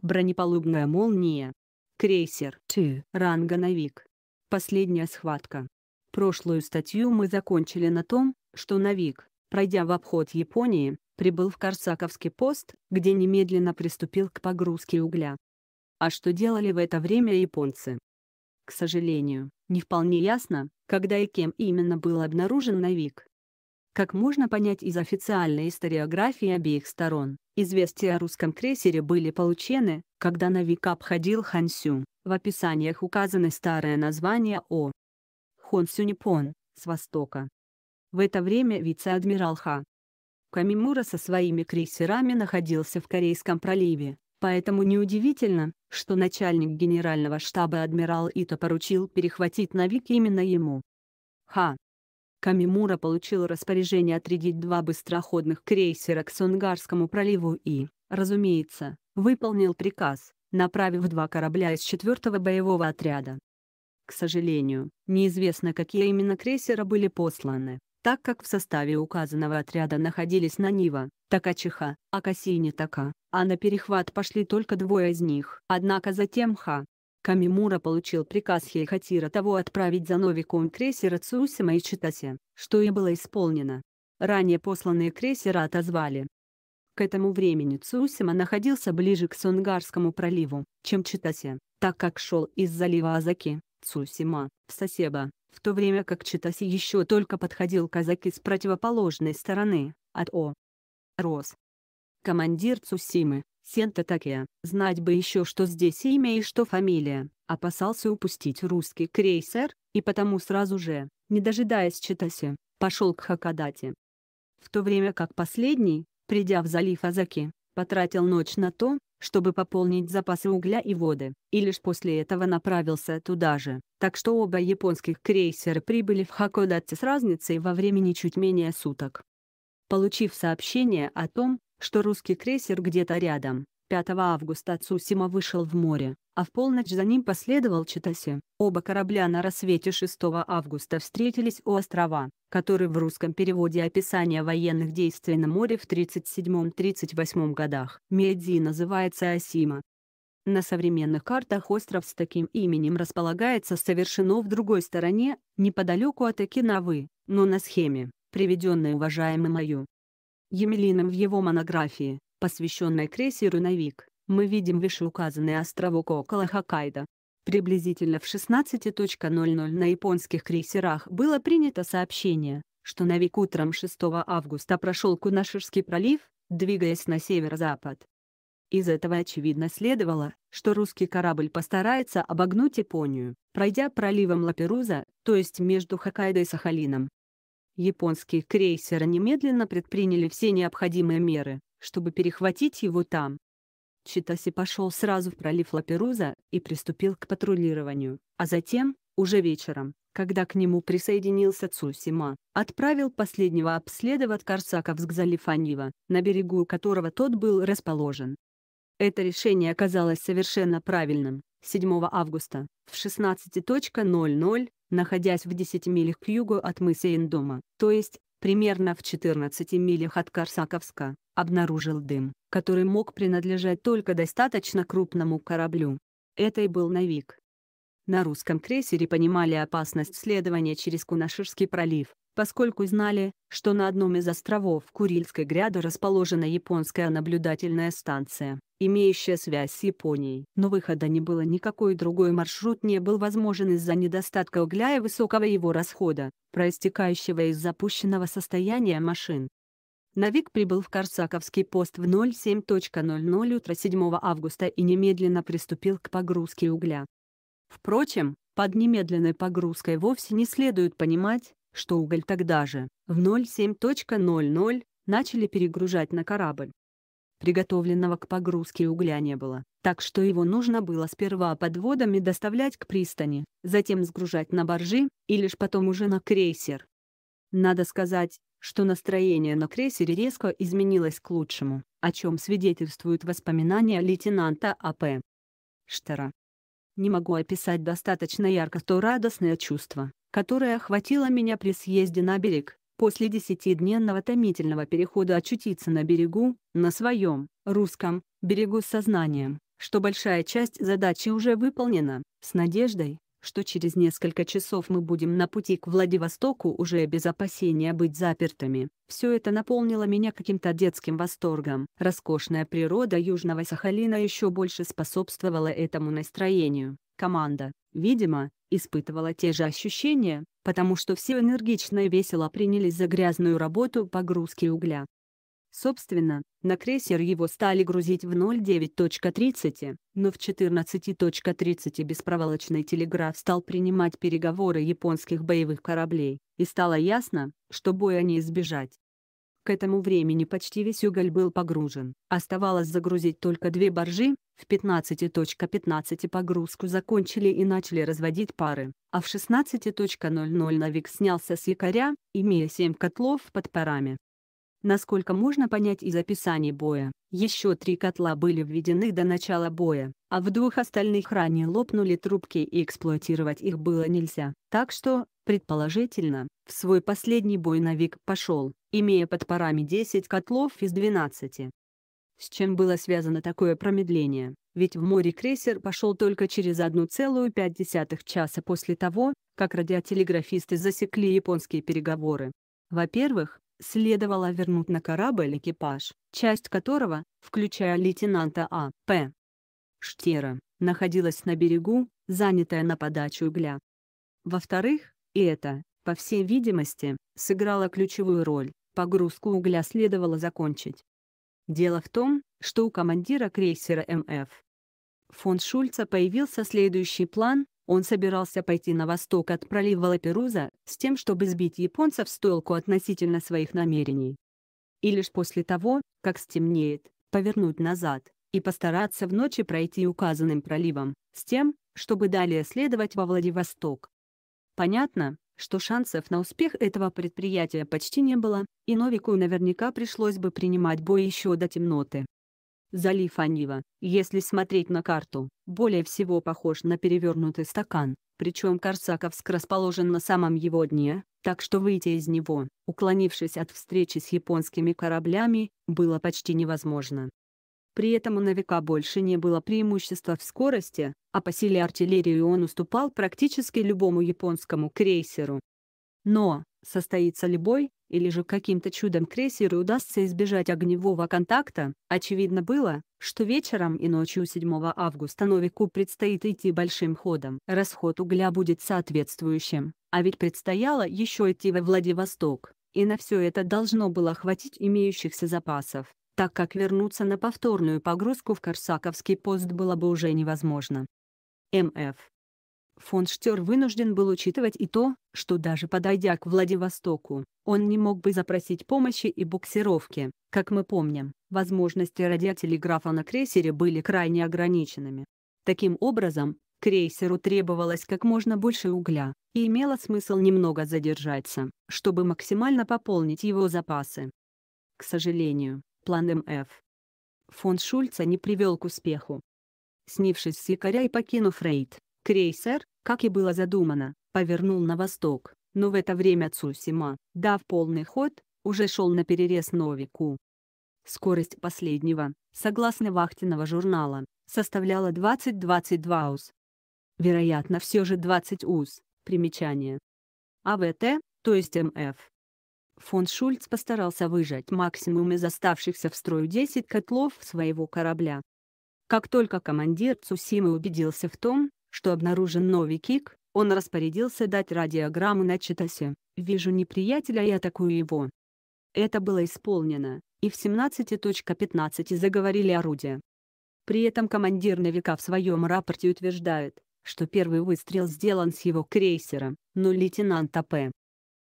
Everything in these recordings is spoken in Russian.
Бронепалубная молния. Крейсер 2. Ранга Навик. Последняя схватка. Прошлую статью мы закончили на том, что Навик, пройдя в обход Японии, прибыл в Корсаковский пост, где немедленно приступил к погрузке угля. А что делали в это время японцы? К сожалению, не вполне ясно, когда и кем именно был обнаружен Навик. Как можно понять из официальной историографии обеих сторон, известия о русском крейсере были получены, когда навик обходил Хансю. В описаниях указано старое название О. Хонсю Ниппон, с востока. В это время вице-адмирал Ха. Камимура со своими крейсерами находился в Корейском проливе, поэтому неудивительно, что начальник генерального штаба адмирал Ито поручил перехватить Навик именно ему. Ха, Камимура получил распоряжение отрядить два быстроходных крейсера к Сонгарскому проливу и, разумеется, выполнил приказ, направив два корабля из четвертого боевого отряда. К сожалению, неизвестно какие именно крейсера были посланы, так как в составе указанного отряда находились Нанива, Такачиха, Акаси и Нитака, а на перехват пошли только двое из них. Однако затем Ха, Камимура получил приказ Хейхатира того отправить за Новиком крейсера Цусима и Читасе, что и было исполнено. Ранее посланные крейсера отозвали. К этому времени Цусима находился ближе к Сонгарскому проливу, чем Читасе, так как шел из залива Азаки, Цусима, в Сосеба, в то время как Читасе еще только подходил казаки с противоположной стороны, от О. Рос командир Цусимы, Сента Такия, знать бы еще что здесь имя и что фамилия, опасался упустить русский крейсер, и потому сразу же, не дожидаясь Читаси, пошел к Хакадате. В то время как последний, придя в залив Азаки, потратил ночь на то, чтобы пополнить запасы угля и воды, и лишь после этого направился туда же, так что оба японских крейсера прибыли в Хакодате с разницей во времени чуть менее суток. Получив сообщение о том, что русский крейсер где-то рядом. 5 августа Цусима вышел в море, а в полночь за ним последовал Читаси. Оба корабля на рассвете 6 августа встретились у острова, который в русском переводе описания военных действий на море в 37-38 годах. Меди называется Асима. На современных картах остров с таким именем располагается совершенно в другой стороне, неподалеку от Окинавы, но на схеме, приведенной уважаемой мою, Емелиным в его монографии, посвященной крейсеру «Навик», мы видим вышеуказанный островок около Хоккайдо. Приблизительно в 16.00 на японских крейсерах было принято сообщение, что «Навик» утром 6 августа прошел Кунаширский пролив, двигаясь на северо-запад. Из этого очевидно следовало, что русский корабль постарается обогнуть Японию, пройдя проливом Лаперуза, то есть между Хоккайдо и Сахалином. Японские крейсер немедленно предприняли все необходимые меры, чтобы перехватить его там. Читаси пошел сразу в пролив Лаперуза и приступил к патрулированию, а затем, уже вечером, когда к нему присоединился Цусима, отправил последнего обследовать Корсаковск залив Анива, на берегу которого тот был расположен. Это решение оказалось совершенно правильным. 7 августа в 16.00 находясь в 10 милях к югу от мыса Индома, то есть, примерно в 14 милях от Корсаковска, обнаружил дым, который мог принадлежать только достаточно крупному кораблю. Это и был «Навик». На русском крейсере понимали опасность следования через Кунаширский пролив, поскольку знали, что на одном из островов Курильской гряды расположена японская наблюдательная станция имеющая связь с Японией. Но выхода не было никакой другой маршрут не был возможен из-за недостатка угля и высокого его расхода, проистекающего из запущенного состояния машин. Навик прибыл в Корсаковский пост в 07.00 утра 7 августа и немедленно приступил к погрузке угля. Впрочем, под немедленной погрузкой вовсе не следует понимать, что уголь тогда же, в 07.00, начали перегружать на корабль приготовленного к погрузке угля не было, так что его нужно было сперва подводами доставлять к пристани, затем сгружать на баржи, и лишь потом уже на крейсер. Надо сказать, что настроение на крейсере резко изменилось к лучшему, о чем свидетельствуют воспоминания лейтенанта А.П. Штера. Не могу описать достаточно ярко то радостное чувство, которое охватило меня при съезде на берег, после десятидневного томительного перехода очутиться на берегу, на своем, русском, берегу с сознанием, что большая часть задачи уже выполнена, с надеждой, что через несколько часов мы будем на пути к Владивостоку уже без опасения быть запертыми. Все это наполнило меня каким-то детским восторгом. Роскошная природа Южного Сахалина еще больше способствовала этому настроению. Команда, видимо, испытывала те же ощущения, потому что все энергично и весело принялись за грязную работу погрузки угля. Собственно, на крейсер его стали грузить в 09.30, но в 14.30 беспроволочный телеграф стал принимать переговоры японских боевых кораблей, и стало ясно, что боя не избежать. К этому времени почти весь уголь был погружен. Оставалось загрузить только две баржи, в 15.15 .15 погрузку закончили и начали разводить пары, а в 16.00 Новик снялся с якоря, имея 7 котлов под парами. Насколько можно понять из описания боя, еще три котла были введены до начала боя, а в двух остальных ранее лопнули трубки и эксплуатировать их было нельзя, так что, предположительно, в свой последний бой Навик пошел, имея под парами 10 котлов из 12. С чем было связано такое промедление, ведь в море крейсер пошел только через 1,5 часа после того, как радиотелеграфисты засекли японские переговоры. Во-первых, следовало вернуть на корабль экипаж, часть которого, включая лейтенанта А. П. Штера, находилась на берегу, занятая на подачу угля. Во-вторых, и это, по всей видимости, сыграло ключевую роль, погрузку угля следовало закончить. Дело в том, что у командира крейсера МФ фон Шульца появился следующий план, он собирался пойти на восток от пролива Лаперуза с тем, чтобы сбить японцев с толку относительно своих намерений. И лишь после того, как стемнеет, повернуть назад и постараться в ночи пройти указанным проливом, с тем, чтобы далее следовать во Владивосток. Понятно, что шансов на успех этого предприятия почти не было, и Новику наверняка пришлось бы принимать бой еще до темноты. Залив Анива, если смотреть на карту, более всего похож на перевернутый стакан, причем Корсаковск расположен на самом его дне, так что выйти из него, уклонившись от встречи с японскими кораблями, было почти невозможно. При этом у Новика больше не было преимущества в скорости, а по силе артиллерии он уступал практически любому японскому крейсеру. Но, состоится ли бой, или же каким-то чудом крейсеру удастся избежать огневого контакта, очевидно было, что вечером и ночью 7 августа Новику предстоит идти большим ходом. Расход угля будет соответствующим, а ведь предстояло еще идти во Владивосток, и на все это должно было хватить имеющихся запасов так как вернуться на повторную погрузку в Корсаковский пост было бы уже невозможно. МФ фон Штер вынужден был учитывать и то, что даже подойдя к Владивостоку, он не мог бы запросить помощи и буксировки. Как мы помним, возможности радиотелеграфа на крейсере были крайне ограниченными. Таким образом, крейсеру требовалось как можно больше угля, и имело смысл немного задержаться, чтобы максимально пополнить его запасы. К сожалению, план МФ фон Шульца не привел к успеху. Снившись с якоря и покинув рейд, Крейсер, как и было задумано, повернул на восток, но в это время Цусима, дав полный ход, уже шел на перерез Новику. Скорость последнего, согласно вахтенного журнала, составляла 20-22 уз. Вероятно, все же 20 уз. Примечание. АВТ, то есть МФ. Фон Шульц постарался выжать максимум из оставшихся в строю 10 котлов своего корабля. Как только командир Цусимы убедился в том, что обнаружен новый кик, он распорядился дать радиограмму на Читасе «Вижу неприятеля и атакую его». Это было исполнено, и в 17.15 заговорили орудия. При этом командир «Новика» в своем рапорте утверждает, что первый выстрел сделан с его крейсера, но лейтенант А.П.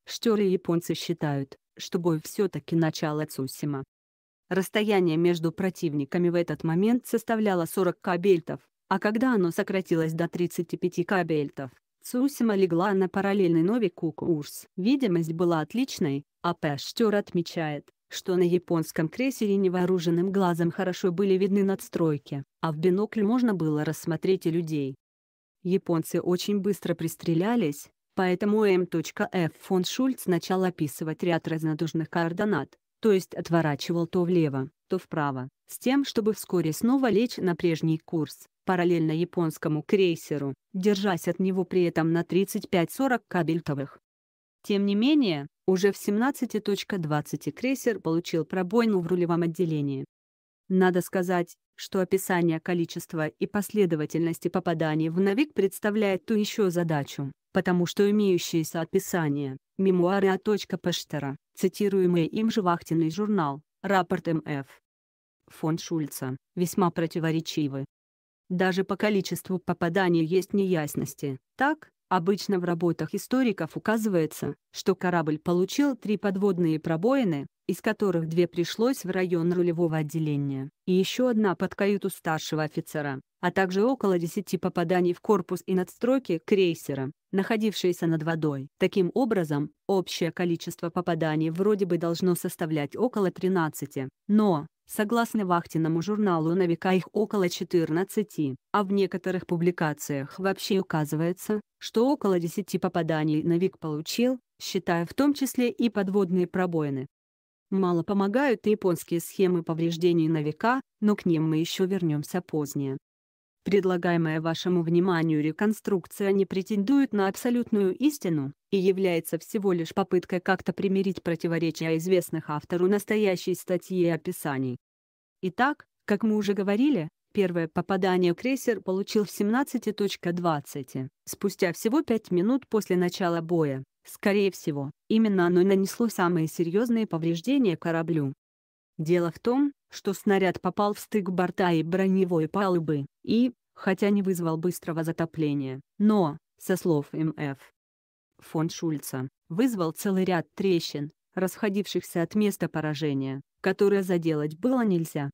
Штеры японцы считают, что бой все-таки начал от Сусима. Расстояние между противниками в этот момент составляло 40 кабельтов, а когда оно сократилось до 35 кабельтов, Цусима легла на параллельный новику курс. Видимость была отличной, а Пэштер отмечает, что на японском крейсере невооруженным глазом хорошо были видны надстройки, а в бинокль можно было рассмотреть и людей. Японцы очень быстро пристрелялись, поэтому М.Ф. Эм фон Шульц начал описывать ряд разнодушных координат, то есть отворачивал то влево, то вправо, с тем чтобы вскоре снова лечь на прежний курс параллельно японскому крейсеру, держась от него при этом на 35-40 кабельтовых. Тем не менее, уже в 17.20 крейсер получил пробойну в рулевом отделении. Надо сказать, что описание количества и последовательности попаданий в Навик представляет ту еще задачу, потому что имеющиеся описания, мемуары от точка Пештера, цитируемые им же вахтенный журнал, рапорт МФ. Фон Шульца, весьма противоречивы. Даже по количеству попаданий есть неясности. Так, обычно в работах историков указывается, что корабль получил три подводные пробоины, из которых две пришлось в район рулевого отделения, и еще одна под каюту старшего офицера, а также около 10 попаданий в корпус и надстройки крейсера, находившиеся над водой. Таким образом, общее количество попаданий вроде бы должно составлять около 13, но, Согласно вахтенному журналу на века их около 14, а в некоторых публикациях вообще указывается, что около 10 попаданий на век получил, считая в том числе и подводные пробоины. Мало помогают и японские схемы повреждений на века, но к ним мы еще вернемся позднее. Предлагаемая вашему вниманию реконструкция не претендует на абсолютную истину и является всего лишь попыткой как-то примирить противоречия известных автору настоящей статьи и описаний. Итак, как мы уже говорили, первое попадание крейсер получил в 17.20, спустя всего 5 минут после начала боя. Скорее всего, именно оно нанесло самые серьезные повреждения кораблю, Дело в том, что снаряд попал в стык борта и броневой палубы, и, хотя не вызвал быстрого затопления, но, со слов МФ фон Шульца, вызвал целый ряд трещин, расходившихся от места поражения, которое заделать было нельзя.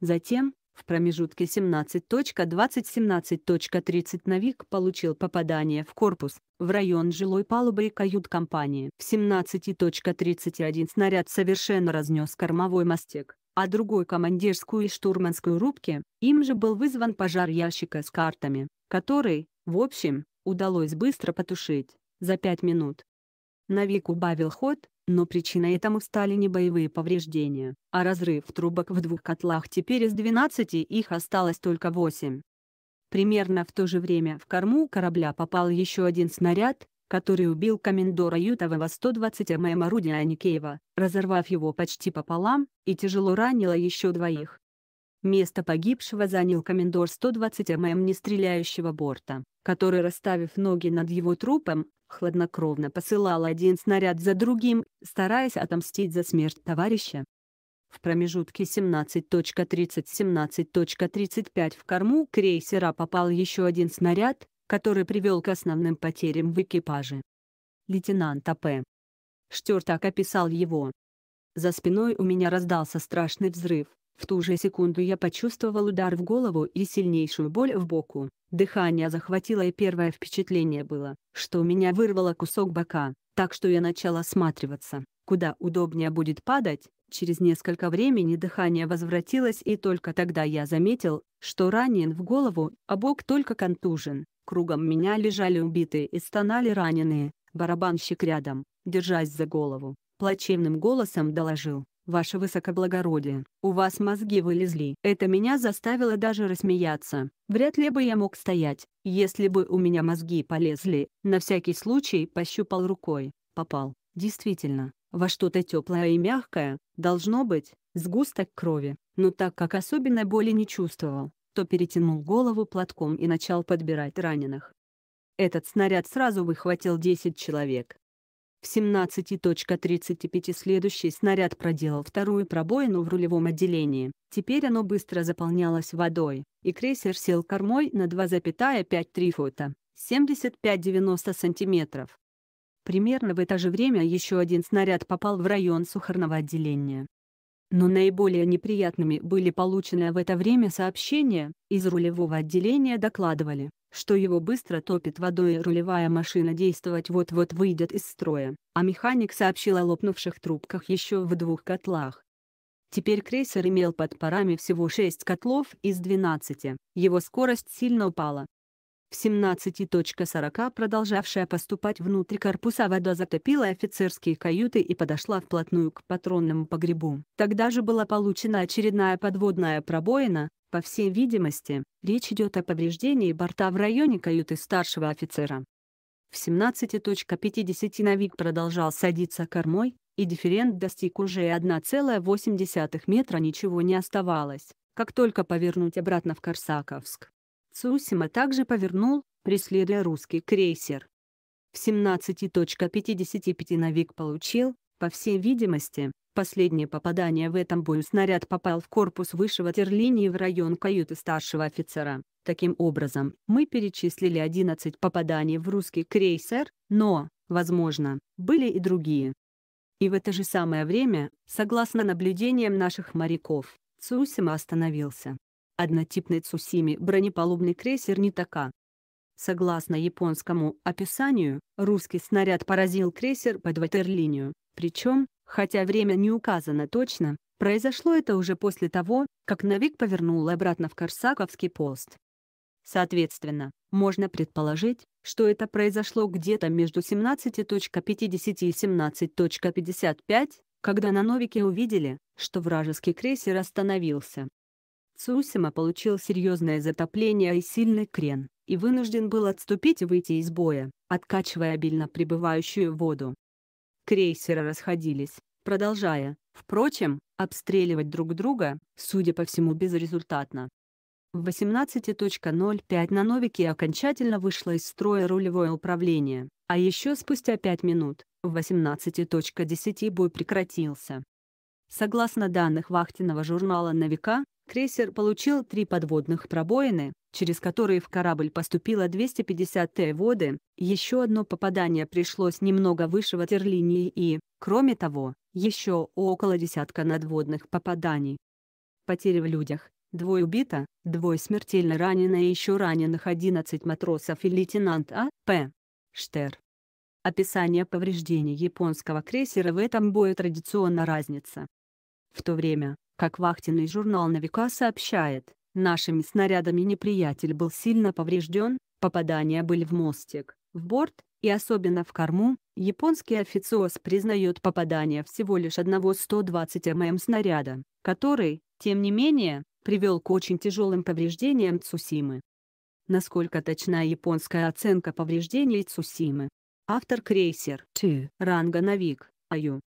Затем, в промежутке 17.20-17.30 Навик получил попадание в корпус, в район жилой палубы и кают-компании. В 17.31 снаряд совершенно разнес кормовой мостик, а другой командирскую и штурманскую рубки, им же был вызван пожар ящика с картами, который, в общем, удалось быстро потушить, за 5 минут. Навик убавил ход, но причиной этому стали не боевые повреждения, а разрыв трубок в двух котлах теперь из 12 их осталось только 8. Примерно в то же время в корму корабля попал еще один снаряд, который убил комендора Ютового 120 ММ орудия Аникеева, разорвав его почти пополам, и тяжело ранило еще двоих. Место погибшего занял комендор 120 ММ нестреляющего борта, который, расставив ноги над его трупом, хладнокровно посылал один снаряд за другим, стараясь отомстить за смерть товарища. В промежутке 17.30-17.35 в корму крейсера попал еще один снаряд, который привел к основным потерям в экипаже. Лейтенант А.П. Штертак описал его. За спиной у меня раздался страшный взрыв, в ту же секунду я почувствовал удар в голову и сильнейшую боль в боку. Дыхание захватило и первое впечатление было, что у меня вырвало кусок бока, так что я начал осматриваться, куда удобнее будет падать. Через несколько времени дыхание возвратилось и только тогда я заметил, что ранен в голову, а бок только контужен. Кругом меня лежали убитые и стонали раненые, барабанщик рядом, держась за голову, плачевным голосом доложил ваше высокоблагородие, у вас мозги вылезли. Это меня заставило даже рассмеяться. Вряд ли бы я мог стоять, если бы у меня мозги полезли. На всякий случай пощупал рукой. Попал. Действительно, во что-то теплое и мягкое, должно быть, сгусток крови. Но так как особенной боли не чувствовал, то перетянул голову платком и начал подбирать раненых. Этот снаряд сразу выхватил 10 человек. В 17.35 следующий снаряд проделал вторую пробоину в рулевом отделении. Теперь оно быстро заполнялось водой, и крейсер сел кормой на 2,53 фута, 75-90 сантиметров. Примерно в это же время еще один снаряд попал в район сухарного отделения. Но наиболее неприятными были полученные в это время сообщения, из рулевого отделения докладывали, что его быстро топит водой и рулевая машина действовать вот-вот выйдет из строя, а механик сообщил о лопнувших трубках еще в двух котлах. Теперь крейсер имел под парами всего 6 котлов из 12, его скорость сильно упала. В 17.40 продолжавшая поступать внутрь корпуса вода затопила офицерские каюты и подошла вплотную к патронному погребу. Тогда же была получена очередная подводная пробоина, по всей видимости, речь идет о повреждении борта в районе каюты старшего офицера. В 17.50 на продолжал садиться кормой, и дифферент достиг уже 1,8 метра ничего не оставалось, как только повернуть обратно в Корсаковск. Цусима также повернул, преследуя русский крейсер. В 17.55 Навик получил, по всей видимости, последнее попадание в этом бою снаряд попал в корпус высшего терлинии в район каюты старшего офицера. Таким образом, мы перечислили 11 попаданий в русский крейсер, но, возможно, были и другие. И в это же самое время, согласно наблюдениям наших моряков, Цусима остановился. Однотипный Цусими бронепалубный крейсер не така. Согласно японскому описанию, русский снаряд поразил крейсер под ватерлинию, причем, хотя время не указано точно, произошло это уже после того, как Новик повернул обратно в Корсаковский пост. Соответственно, можно предположить, что это произошло где-то между 17.50 и 17.55, когда на Новике увидели, что вражеский крейсер остановился. Цусима получил серьезное затопление и сильный крен, и вынужден был отступить и выйти из боя, откачивая обильно прибывающую воду крейсера расходились, продолжая, впрочем, обстреливать друг друга, судя по всему безрезультатно. В 18.05 на Новике окончательно вышло из строя рулевое управление, а еще спустя 5 минут, в 18.10 бой прекратился. Согласно данных вахтенного журнала «Новика», крейсер получил три подводных пробоины, через которые в корабль поступило 250 Т воды, еще одно попадание пришлось немного выше ватерлинии и, кроме того, еще около десятка надводных попаданий. Потери в людях, двое убито, двое смертельно ранено и еще раненых 11 матросов и лейтенант А. П. Штер. Описание повреждений японского крейсера в этом бою традиционно разнится. В то время, как вахтенный журнал «Навика» сообщает, Нашими снарядами неприятель был сильно поврежден, попадания были в мостик, в борт, и особенно в корму, японский официоз признает попадание всего лишь одного 120 мм снаряда, который, тем не менее, привел к очень тяжелым повреждениям Цусимы. Насколько точна японская оценка повреждений Цусимы? Автор крейсер Т. Ранга Навик, Аю.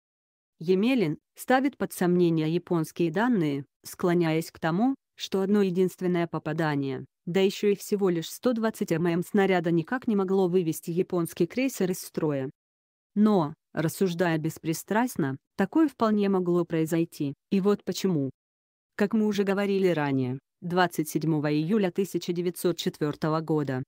Емелин, ставит под сомнение японские данные, склоняясь к тому, что одно единственное попадание, да еще и всего лишь 120 мм снаряда никак не могло вывести японский крейсер из строя. Но, рассуждая беспристрастно, такое вполне могло произойти, и вот почему. Как мы уже говорили ранее, 27 июля 1904 года,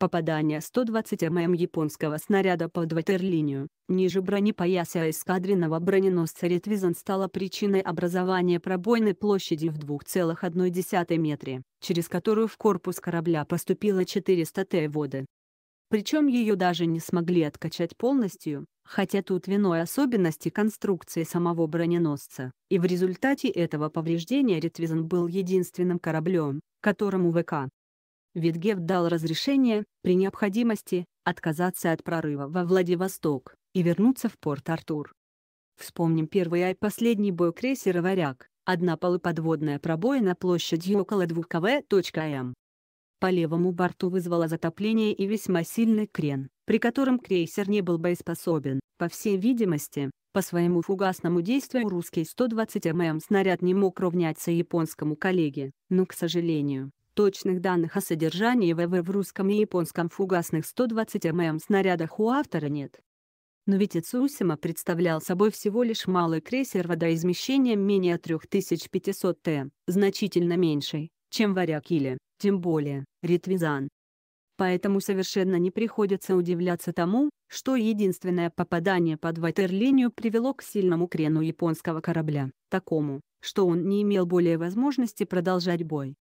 Попадание 120 мм японского снаряда под ватерлинию, ниже бронепояса эскадренного броненосца «Ретвизон» стало причиной образования пробойной площади в 2,1 метре, через которую в корпус корабля поступило 400 Т воды. Причем ее даже не смогли откачать полностью, хотя тут виной особенности конструкции самого броненосца, и в результате этого повреждения «Ретвизон» был единственным кораблем, которому ВК Витгев дал разрешение, при необходимости, отказаться от прорыва во Владивосток и вернуться в Порт-Артур. Вспомним первый и последний бой крейсера «Варяг», одна полуподводная пробоина площадью около 2 кв.м. По левому борту вызвало затопление и весьма сильный крен, при котором крейсер не был боеспособен, по всей видимости, по своему фугасному действию русский 120 мм снаряд не мог равняться японскому коллеге, но, к сожалению, Точных данных о содержании ВВ в русском и японском фугасных 120 мм снарядах у автора нет. Но ведь Ицусима представлял собой всего лишь малый крейсер водоизмещением менее 3500 Т, значительно меньший, чем варяг или, тем более, ритвизан. Поэтому совершенно не приходится удивляться тому, что единственное попадание под ватерлинию привело к сильному крену японского корабля, такому, что он не имел более возможности продолжать бой.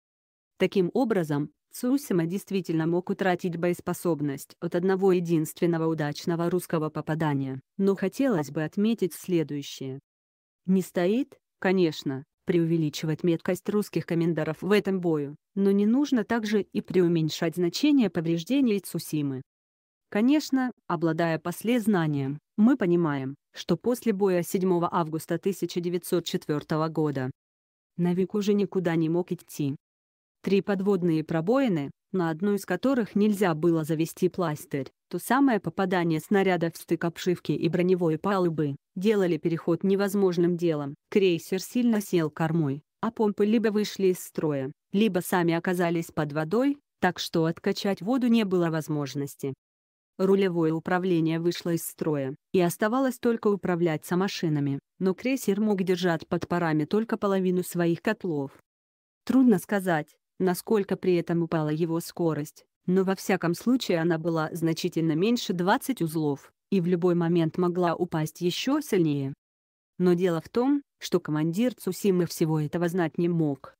Таким образом, Цусима действительно мог утратить боеспособность от одного единственного удачного русского попадания, но хотелось бы отметить следующее. Не стоит, конечно, преувеличивать меткость русских комендоров в этом бою, но не нужно также и преуменьшать значение повреждений Цусимы. Конечно, обладая послезнанием, мы понимаем, что после боя 7 августа 1904 года Навик уже никуда не мог идти, три подводные пробоины, на одну из которых нельзя было завести пластырь, то самое попадание снаряда в стык обшивки и броневой палубы, делали переход невозможным делом. Крейсер сильно сел кормой, а помпы либо вышли из строя, либо сами оказались под водой, так что откачать воду не было возможности. Рулевое управление вышло из строя, и оставалось только управляться машинами, но крейсер мог держать под парами только половину своих котлов. Трудно сказать, насколько при этом упала его скорость, но во всяком случае она была значительно меньше 20 узлов, и в любой момент могла упасть еще сильнее. Но дело в том, что командир Цусимы всего этого знать не мог.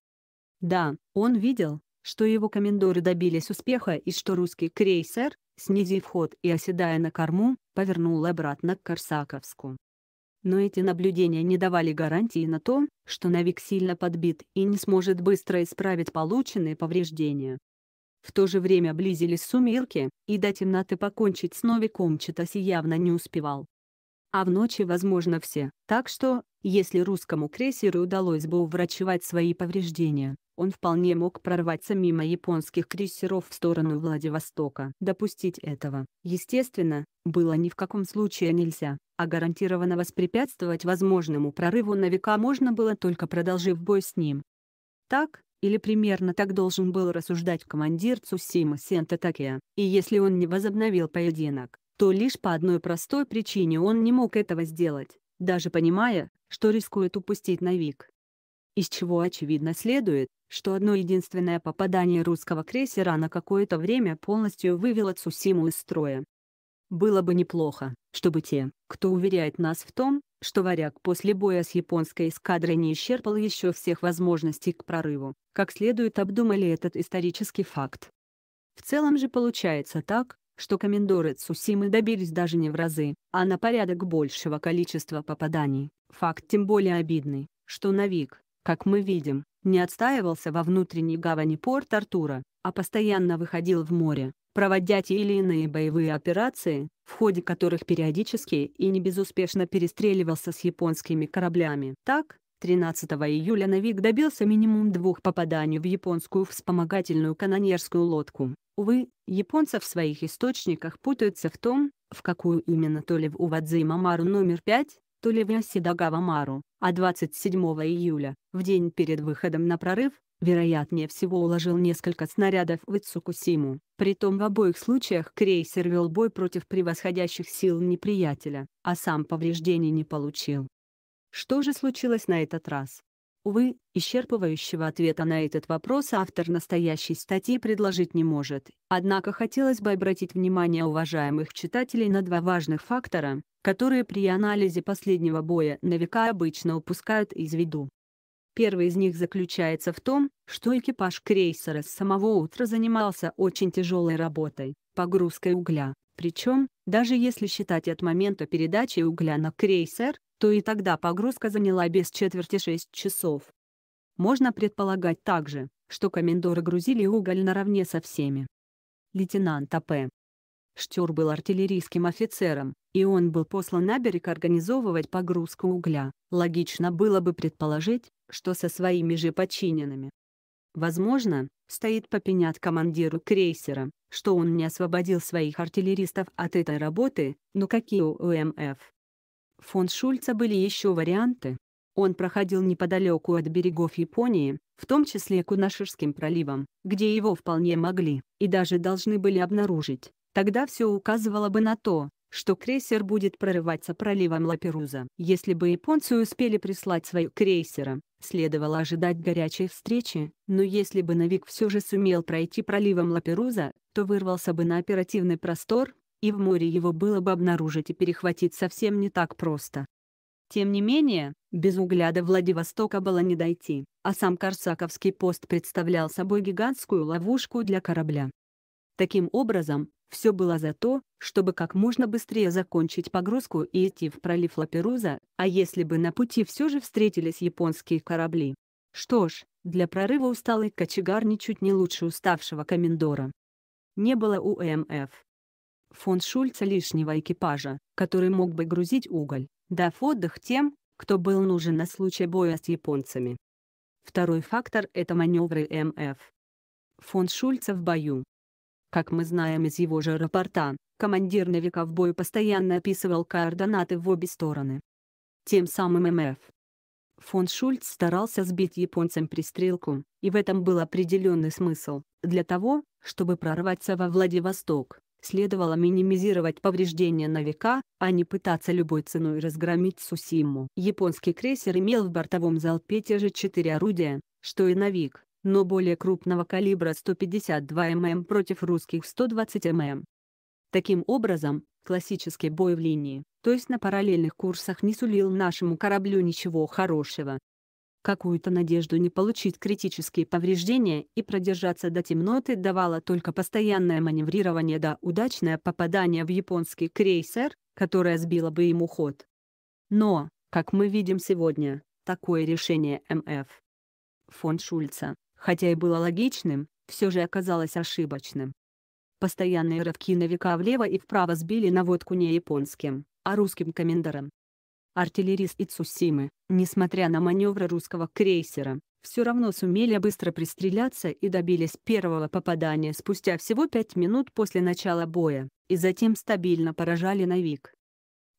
Да, он видел, что его комендоры добились успеха и что русский крейсер, снизив ход и оседая на корму, повернул обратно к Корсаковску но эти наблюдения не давали гарантии на то, что Навик сильно подбит и не сможет быстро исправить полученные повреждения. В то же время близились сумерки, и до темноты покончить с Новиком Читаси явно не успевал а в ночи, возможно, все. Так что, если русскому крейсеру удалось бы уврачевать свои повреждения, он вполне мог прорваться мимо японских крейсеров в сторону Владивостока. Допустить этого, естественно, было ни в каком случае нельзя, а гарантированно воспрепятствовать возможному прорыву на века можно было только продолжив бой с ним. Так, или примерно так должен был рассуждать командир Цусима Сента и если он не возобновил поединок, то лишь по одной простой причине он не мог этого сделать, даже понимая, что рискует упустить Навик. Из чего очевидно следует, что одно единственное попадание русского крейсера на какое-то время полностью вывело Цусиму из строя. Было бы неплохо, чтобы те, кто уверяет нас в том, что «Варяг» после боя с японской эскадрой не исчерпал еще всех возможностей к прорыву, как следует обдумали этот исторический факт. В целом же получается так, что комендоры Цусимы добились даже не в разы, а на порядок большего количества попаданий. Факт тем более обидный, что Навик, как мы видим, не отстаивался во внутренней гавани Порт-Артура, а постоянно выходил в море, проводя те или иные боевые операции, в ходе которых периодически и не безуспешно перестреливался с японскими кораблями. Так, 13 июля Навик добился минимум двух попаданий в японскую вспомогательную канонерскую лодку. Увы, японцы в своих источниках путаются в том, в какую именно то ли в Увадзима Мару номер 5, то ли в Ясидагава Мару, а 27 июля, в день перед выходом на прорыв, вероятнее всего уложил несколько снарядов в Ицукусиму. Притом в обоих случаях крейсер вел бой против превосходящих сил неприятеля, а сам повреждений не получил. Что же случилось на этот раз? Увы, исчерпывающего ответа на этот вопрос автор настоящей статьи предложить не может, однако хотелось бы обратить внимание уважаемых читателей на два важных фактора, которые при анализе последнего боя на века обычно упускают из виду. Первый из них заключается в том, что экипаж крейсера с самого утра занимался очень тяжелой работой, погрузкой угля, причем, даже если считать от момента передачи угля на крейсер, то и тогда погрузка заняла без четверти 6 часов. Можно предполагать также, что комендоры грузили уголь наравне со всеми. Лейтенант А.П. Штюр был артиллерийским офицером, и он был послан на берег организовывать погрузку угля. Логично было бы предположить, что со своими же подчиненными Возможно, стоит попенять командиру крейсера, что он не освободил своих артиллеристов от этой работы, но какие у МФ? Фон Шульца были еще варианты. Он проходил неподалеку от берегов Японии, в том числе Кунаширским проливом, где его вполне могли, и даже должны были обнаружить. Тогда все указывало бы на то, что крейсер будет прорываться проливом Лаперуза. Если бы японцы успели прислать свои крейсера, следовало ожидать горячей встречи, но если бы Навик все же сумел пройти проливом Лаперуза, то вырвался бы на оперативный простор, и в море его было бы обнаружить и перехватить совсем не так просто. Тем не менее, без угля до Владивостока было не дойти, а сам Корсаковский пост представлял собой гигантскую ловушку для корабля. Таким образом, все было за то, чтобы как можно быстрее закончить погрузку и идти в пролив Лаперуза, а если бы на пути все же встретились японские корабли. Что ж, для прорыва усталый кочегар ничуть не лучше уставшего комендора. Не было у МФ. Фон Шульца лишнего экипажа, который мог бы грузить уголь, дав отдых тем, кто был нужен на случай боя с японцами. Второй фактор – это маневры МФ. Фон Шульца в бою, как мы знаем из его же рапорта, командир Навика в бою постоянно описывал координаты в обе стороны. Тем самым МФ. Фон Шульц старался сбить японцам пристрелку, и в этом был определенный смысл. Для того, чтобы прорваться во Владивосток, следовало минимизировать повреждения на а не пытаться любой ценой разгромить Сусиму. Японский крейсер имел в бортовом залпе те же четыре орудия, что и Навик, но более крупного калибра 152 мм против русских 120 мм. Таким образом, классический бой в линии, то есть на параллельных курсах не сулил нашему кораблю ничего хорошего. Какую-то надежду не получить критические повреждения и продержаться до темноты давало только постоянное маневрирование да удачное попадание в японский крейсер, которое сбило бы ему ход. Но, как мы видим сегодня, такое решение МФ фон Шульца хотя и было логичным, все же оказалось ошибочным. Постоянные рывки на века влево и вправо сбили наводку не японским, а русским комендором. Артиллерист и Цусимы, несмотря на маневры русского крейсера, все равно сумели быстро пристреляться и добились первого попадания спустя всего пять минут после начала боя, и затем стабильно поражали Навик.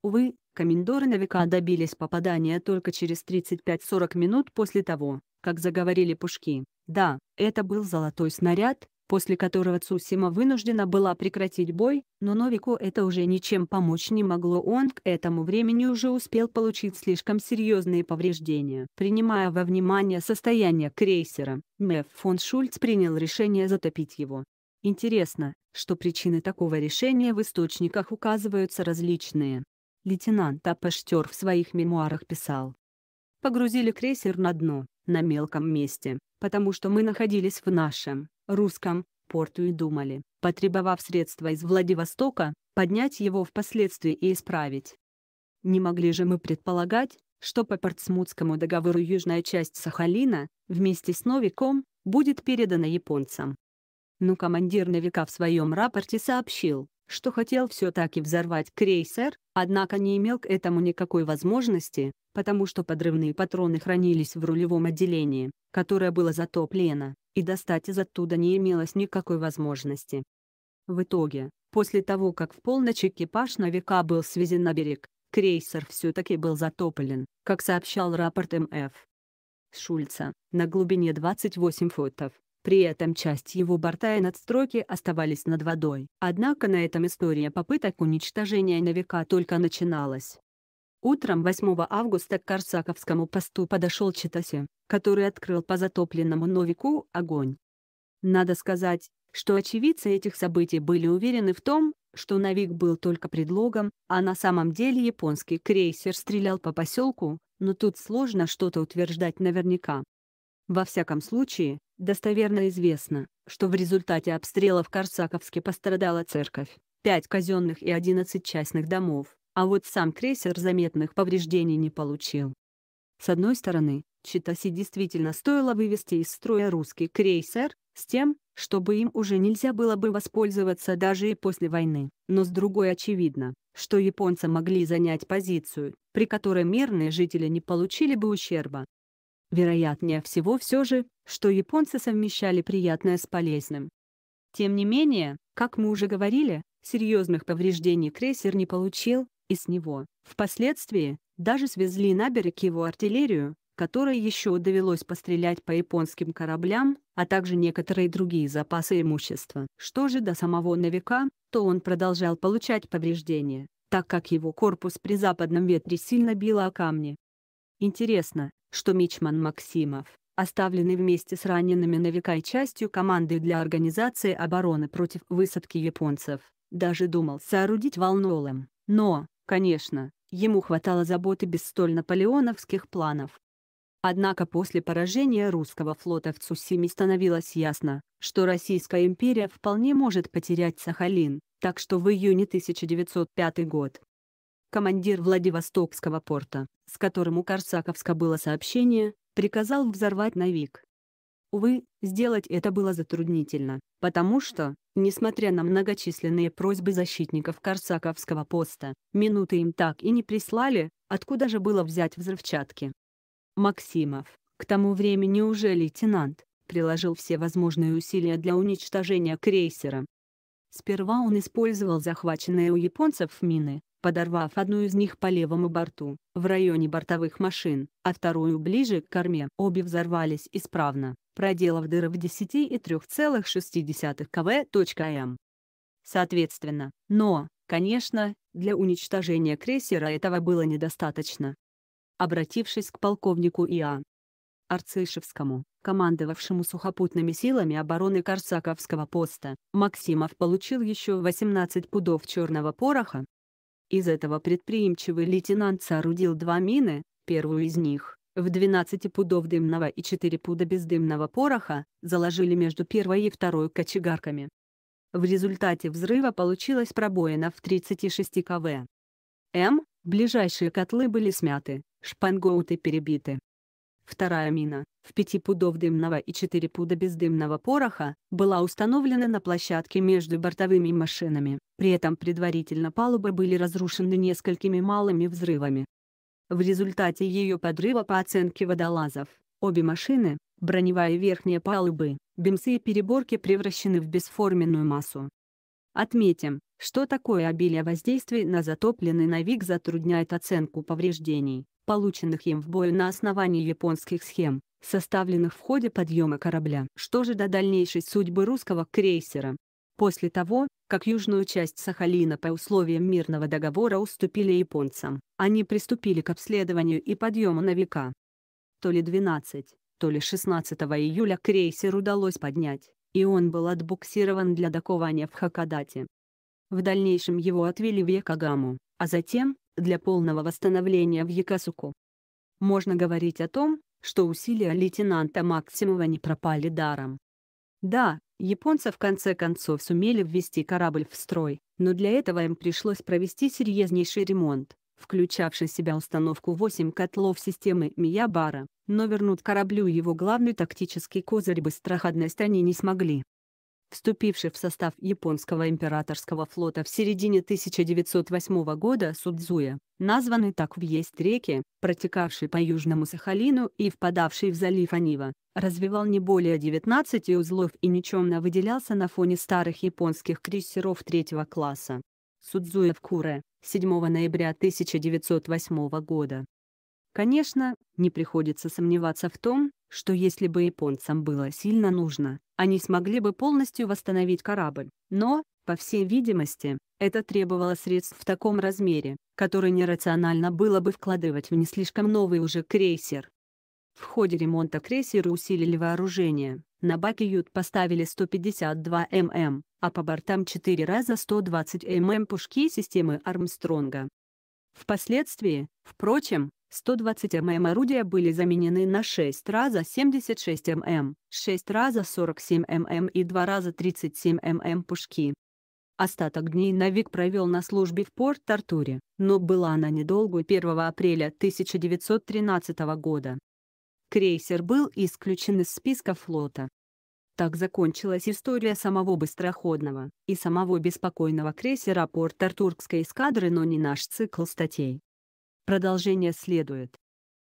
Увы, комендоры Навика добились попадания только через 35-40 минут после того, как заговорили пушки, да, это был золотой снаряд, после которого Цусима вынуждена была прекратить бой, но Новику это уже ничем помочь не могло он к этому времени уже успел получить слишком серьезные повреждения. Принимая во внимание состояние крейсера, Меф фон Шульц принял решение затопить его. Интересно, что причины такого решения в источниках указываются различные. Лейтенант Апештер в своих мемуарах писал, погрузили крейсер на дно, на мелком месте, потому что мы находились в нашем, русском, порту и думали, потребовав средства из Владивостока, поднять его впоследствии и исправить. Не могли же мы предполагать, что по Портсмутскому договору южная часть Сахалина, вместе с Новиком, будет передана японцам. Но командир Новика в своем рапорте сообщил, что хотел все-таки взорвать крейсер, однако не имел к этому никакой возможности, потому что подрывные патроны хранились в рулевом отделении, которое было затоплено, и достать из оттуда не имелось никакой возможности. В итоге, после того как в полночь экипаж «Новика» был свезен на берег, крейсер все-таки был затоплен, как сообщал рапорт МФ. Шульца, на глубине 28 футов, при этом часть его борта и надстройки оставались над водой. Однако на этом история попыток уничтожения Новика только начиналась. Утром 8 августа к Корсаковскому посту подошел Читаси, который открыл по затопленному новику огонь. Надо сказать, что очевидцы этих событий были уверены в том, что Новик был только предлогом, а на самом деле японский крейсер стрелял по поселку, но тут сложно что-то утверждать наверняка. Во всяком случае, достоверно известно, что в результате обстрела в Корсаковске пострадала церковь, 5 казенных и 11 частных домов, а вот сам крейсер заметных повреждений не получил. С одной стороны, Читаси действительно стоило вывести из строя русский крейсер, с тем, чтобы им уже нельзя было бы воспользоваться даже и после войны, но с другой очевидно, что японцы могли занять позицию, при которой мирные жители не получили бы ущерба, Вероятнее всего все же, что японцы совмещали приятное с полезным. Тем не менее, как мы уже говорили, серьезных повреждений крейсер не получил, и с него, впоследствии, даже свезли на берег его артиллерию, которой еще довелось пострелять по японским кораблям, а также некоторые другие запасы имущества. Что же до самого навика, то он продолжал получать повреждения, так как его корпус при западном ветре сильно било о камни. Интересно, что Мичман Максимов, оставленный вместе с ранеными Новикай частью команды для организации обороны против высадки японцев, даже думал соорудить волнолом, но, конечно, ему хватало заботы без столь наполеоновских планов. Однако после поражения русского флота в Цусиме становилось ясно, что Российская империя вполне может потерять Сахалин, так что в июне 1905 год, командир Владивостокского порта, с которым у Корсаковска было сообщение, приказал взорвать «Новик». Увы, сделать это было затруднительно, потому что, несмотря на многочисленные просьбы защитников Корсаковского поста, минуты им так и не прислали, откуда же было взять взрывчатки. Максимов, к тому времени уже лейтенант, приложил все возможные усилия для уничтожения крейсера. Сперва он использовал захваченные у японцев мины, подорвав одну из них по левому борту, в районе бортовых машин, а вторую ближе к корме. Обе взорвались исправно, проделав дыры в 10 и 3,6 кв.м. Эм. Соответственно, но, конечно, для уничтожения крейсера этого было недостаточно. Обратившись к полковнику ИА, Арцишевскому, командовавшему сухопутными силами обороны Корсаковского поста, Максимов получил еще 18 пудов черного пороха, из этого предприимчивый лейтенант соорудил два мины, первую из них, в 12 пудов дымного и 4 пуда бездымного пороха, заложили между первой и второй кочегарками. В результате взрыва получилось пробоина в 36 кв. М, ближайшие котлы были смяты, шпангоуты перебиты. Вторая мина, в пяти пудов дымного и 4 пуда бездымного пороха, была установлена на площадке между бортовыми машинами, при этом предварительно палубы были разрушены несколькими малыми взрывами. В результате ее подрыва по оценке водолазов, обе машины, броневая и верхняя палубы, бимсы и переборки превращены в бесформенную массу. Отметим, что такое обилие воздействий на затопленный навик затрудняет оценку повреждений, полученных им в бою на основании японских схем, составленных в ходе подъема корабля. Что же до дальнейшей судьбы русского крейсера? После того, как южную часть Сахалина по условиям мирного договора уступили японцам, они приступили к обследованию и подъему на века. То ли 12, то ли 16 июля крейсер удалось поднять, и он был отбуксирован для докования в Хакодате. В дальнейшем его отвели в Якогаму, а затем, для полного восстановления в Якосуку. Можно говорить о том, что усилия лейтенанта Максимова не пропали даром. Да, японцы в конце концов сумели ввести корабль в строй, но для этого им пришлось провести серьезнейший ремонт, включавший в себя установку 8 котлов системы Миябара, но вернуть кораблю его главный тактический козырь быстроходность они не смогли. Вступивший в состав японского императорского флота в середине 1908 года Судзуя, названный так в есть реки, протекавшей по Южному Сахалину и впадавшей в залив Анива, развивал не более 19 узлов и ничемно выделялся на фоне старых японских крейсеров третьего класса. Судзуя в Куре, 7 ноября 1908 года. Конечно, не приходится сомневаться в том, что если бы японцам было сильно нужно, они смогли бы полностью восстановить корабль. Но, по всей видимости, это требовало средств в таком размере, который нерационально было бы вкладывать в не слишком новый уже крейсер. В ходе ремонта крейсера усилили вооружение, на баке ют поставили 152 мм, а по бортам 4 раза 120 мм пушки системы Армстронга. Впоследствии, впрочем, 120 мм орудия были заменены на 6 раза 76 мм, 6 раза 47 мм и 2 раза 37 мм пушки. Остаток дней Навик провел на службе в Порт-Артуре, но была она недолгую 1 апреля 1913 года. Крейсер был исключен из списка флота. Так закончилась история самого быстроходного и самого беспокойного крейсера порт-артургской эскадры, но не наш цикл статей. Продолжение следует.